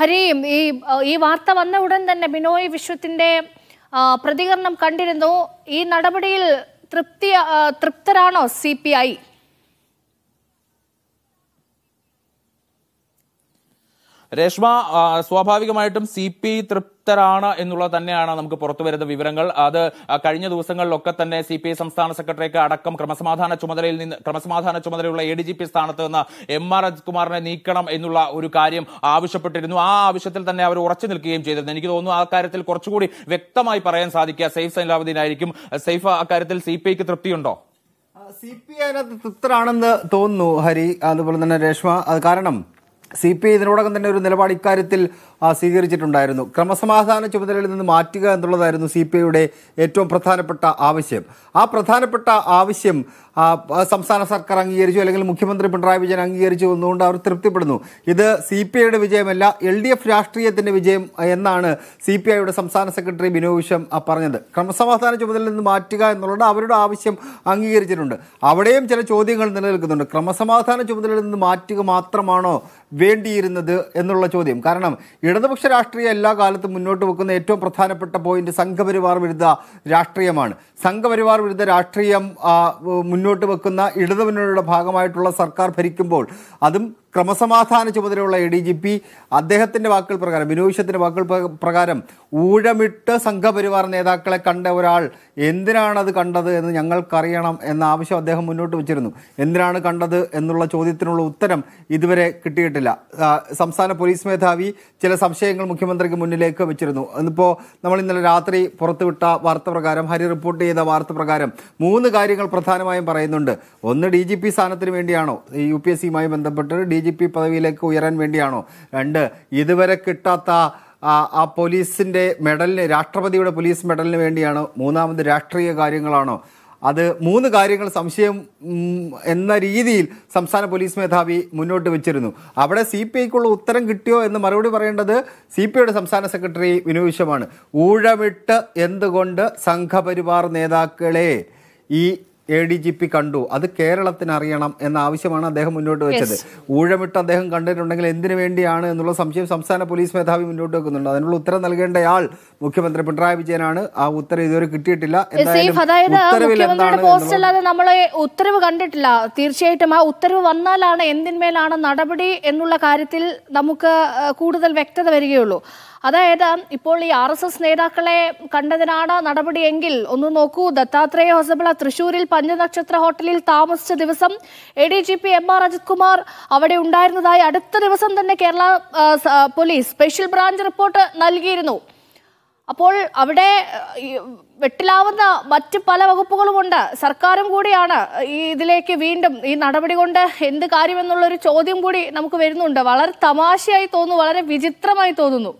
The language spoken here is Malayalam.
ഹരി ഈ ഈ വാർത്ത വന്ന ഉടൻ തന്നെ ബിനോയ് വിശ്വത്തിന്റെ പ്രതികരണം കണ്ടിരുന്നു ഈ നടപടിയിൽ തൃപ്തി തൃപ്തരാണോ സി പി ഐ രേഷ്മ സ്വാഭാവികമായിട്ടും സി പി തൃപ്തരാണ് എന്നുള്ളത് തന്നെയാണ് നമുക്ക് പുറത്തു വരുന്ന വിവരങ്ങൾ അത് കഴിഞ്ഞ ദിവസങ്ങളിലൊക്കെ തന്നെ സി പി ഐ സംസ്ഥാന സെക്രട്ടറിക്ക് അടക്കം ക്രമസമാധാന ചുമതലയിൽ നിന്ന് ക്രമസമാധാന ചുമതലയുള്ള എ ഡി ജി പി സ്ഥാനത്ത് നിന്ന് എം ആർ അജിത്കുമാറിനെ നീക്കണം എന്നുള്ള ഒരു കാര്യം ആവശ്യപ്പെട്ടിരുന്നു ആ ആവശ്യത്തിൽ തന്നെ അവർ ഉറച്ചു നിൽക്കുകയും ചെയ്തിരുന്നു എനിക്ക് തോന്നുന്നു ആ കാര്യത്തിൽ കുറച്ചുകൂടി വ്യക്തമായി പറയാൻ സാധിക്കുക സൈഫ് സൈലാവുദ്ദീനായിരിക്കും സൈഫ് അക്കാര്യത്തിൽ സി പി ഐക്ക് തൃപ്തിയുണ്ടോ സി പി ഐ അതിനകത്ത് തൃപ്തരാണെന്ന് തോന്നുന്നു ഹരി അതുപോലെ തന്നെ രേഷ്മ കാരണം സി പി ഐ ഇതിനോടകം തന്നെ ഒരു നിലപാട് ഇക്കാര്യത്തിൽ സ്വീകരിച്ചിട്ടുണ്ടായിരുന്നു ക്രമസമാധാന ചുമതലയിൽ നിന്ന് മാറ്റുക എന്നുള്ളതായിരുന്നു സി പി ഐയുടെ ഏറ്റവും പ്രധാനപ്പെട്ട ആവശ്യം ആ പ്രധാനപ്പെട്ട ആവശ്യം സംസ്ഥാന സർക്കാർ അംഗീകരിച്ചു അല്ലെങ്കിൽ മുഖ്യമന്ത്രി പിണറായി വിജയൻ അംഗീകരിച്ചു എന്നുകൊണ്ട് അവർ തൃപ്തിപ്പെടുന്നു ഇത് സി പി ഐയുടെ വിജയമല്ല എൽ ഡി എഫ് രാഷ്ട്രീയത്തിൻ്റെ വിജയം എന്നാണ് സി പി ഐയുടെ സംസ്ഥാന സെക്രട്ടറി ബിനോ വിശ്വം പറഞ്ഞത് ക്രമസമാധാന ചുമതലയിൽ നിന്ന് മാറ്റുക എന്നുള്ളത് അവരുടെ ആവശ്യം അംഗീകരിച്ചിട്ടുണ്ട് അവിടെയും ചില ചോദ്യങ്ങൾ നിലനിൽക്കുന്നുണ്ട് ക്രമസമാധാന ചുമതലയിൽ നിന്ന് മാറ്റുക മാത്രമാണോ വേണ്ടിയിരുന്നത് എന്നുള്ള ചോദ്യം കാരണം ഇടതുപക്ഷ രാഷ്ട്രീയം എല്ലാ കാലത്തും മുന്നോട്ട് വെക്കുന്ന ഏറ്റവും പ്രധാനപ്പെട്ട പോയിന്റ് സംഘപരിവാർ വിരുദ്ധ രാഷ്ട്രീയമാണ് സംഘപരിവാർ വിരുദ്ധ രാഷ്ട്രീയം മുന്നോട്ട് വെക്കുന്ന ഇടതുമുന്നണിയുടെ ഭാഗമായിട്ടുള്ള സർക്കാർ ഭരിക്കുമ്പോൾ അതും ക്രമസമാധാന ചുമതലയുള്ള എ ഡി ജി പി അദ്ദേഹത്തിൻ്റെ വാക്കുകൾ പ്രകാരം ബിനോവിശത്തിൻ്റെ വാക്കുകൾ പ്രകാരം ഊഴമിട്ട് സംഘപരിവാർ നേതാക്കളെ കണ്ട ഒരാൾ എന്തിനാണ് അത് കണ്ടത് എന്ന് ഞങ്ങൾക്കറിയണം എന്ന ആവശ്യം അദ്ദേഹം മുന്നോട്ട് വച്ചിരുന്നു എന്തിനാണ് കണ്ടത് എന്നുള്ള ചോദ്യത്തിനുള്ള ഉത്തരം ഇതുവരെ കിട്ടിയിട്ടില്ല സംസ്ഥാന പോലീസ് മേധാവി ചില സംശയങ്ങൾ മുഖ്യമന്ത്രിക്ക് മുന്നിലേക്ക് വെച്ചിരുന്നു ഇന്നിപ്പോൾ നമ്മൾ ഇന്നലെ രാത്രി പുറത്തുവിട്ട വാർത്ത പ്രകാരം ഹരി റിപ്പോർട്ട് ചെയ്ത വാർത്ത പ്രകാരം മൂന്ന് കാര്യങ്ങൾ പ്രധാനമായും പറയുന്നുണ്ട് ഒന്ന് ഡി ജി പി സ്ഥാനത്തിന് വേണ്ടിയാണോ യു പി എസ് സിയുമായി ബന്ധപ്പെട്ട് ഡി ഡി ജി പി പദവിയിലേക്ക് ഉയരാൻ വേണ്ടിയാണോ രണ്ട് ഇതുവരെ കിട്ടാത്ത ആ പോലീസിൻ്റെ മെഡലിന് രാഷ്ട്രപതിയുടെ പോലീസ് മെഡലിന് വേണ്ടിയാണോ മൂന്നാമത് രാഷ്ട്രീയ കാര്യങ്ങളാണോ അത് മൂന്ന് കാര്യങ്ങൾ സംശയം എന്ന രീതിയിൽ സംസ്ഥാന പോലീസ് മേധാവി മുന്നോട്ട് വെച്ചിരുന്നു അവിടെ സി പി ഐക്കുള്ള ഉത്തരം കിട്ടിയോ എന്ന് മറുപടി പറയേണ്ടത് സി പി ഐയുടെ സംസ്ഥാന സെക്രട്ടറി വിനോവിശമാണ് ഊഴമിട്ട് എന്തുകൊണ്ട് സംഘപരിവാർ നേതാക്കളെ ഈ എ ഡി ജി പി കണ്ടു അത് കേരളത്തിന് അറിയണം എന്ന ആവശ്യമാണ് അദ്ദേഹം മുന്നോട്ട് വെച്ചത് ഊഴമിട്ട് അദ്ദേഹം കണ്ടിട്ടുണ്ടെങ്കിൽ എന്തിനു വേണ്ടിയാണ് എന്നുള്ള സംശയം സംസ്ഥാന പോലീസ് മേധാവി മുന്നോട്ട് വെക്കുന്നുണ്ട് അതിനുള്ള ഉത്തരം നൽകേണ്ടയാൾ മുഖ്യമന്ത്രി പിണറായി വിജയനാണ് ആ ഉത്തരം ഇതുവരെ കിട്ടിയിട്ടില്ല അല്ലാതെ നമ്മൾ ഉത്തരവ് കണ്ടിട്ടില്ല തീർച്ചയായിട്ടും ആ ഉത്തരവ് വന്നാലാണ് എന്തിന്മേലാണ് നടപടി എന്നുള്ള കാര്യത്തിൽ നമുക്ക് കൂടുതൽ വ്യക്തത വരികയുള്ളൂ അതായത് ഇപ്പോൾ ഈ ആർ എസ് എസ് നേതാക്കളെ കണ്ടതിനാണ് നടപടിയെങ്കിൽ ഒന്ന് നോക്കൂ ദത്താത്രേയ ഹൊസബിള തൃശൂരിൽ പഞ്ചനക്ഷത്ര ഹോട്ടലിൽ താമസിച്ച ദിവസം A D G P M R Ajith Kumar അവിടെ ഉണ്ടായിരുന്നതായി അടുത്ത ദിവസം തന്നെ Kerala police special branch report നൽകിയിരുന്നു അപ്പോൾ അവിടെ വെട്ടിലാവുന്ന മറ്റ് പല വകുപ്പുകളുമുണ്ട് സർക്കാരും കൂടിയാണ് ഈ ഇതിലേക്ക് വീണ്ടും ഈ നടപടി കൊണ്ട് എന്ത് കാര്യമെന്നുള്ളൊരു ചോദ്യം കൂടി നമുക്ക് വരുന്നുണ്ട് വളരെ തമാശയായി തോന്നുന്നു വളരെ വിചിത്രമായി തോന്നുന്നു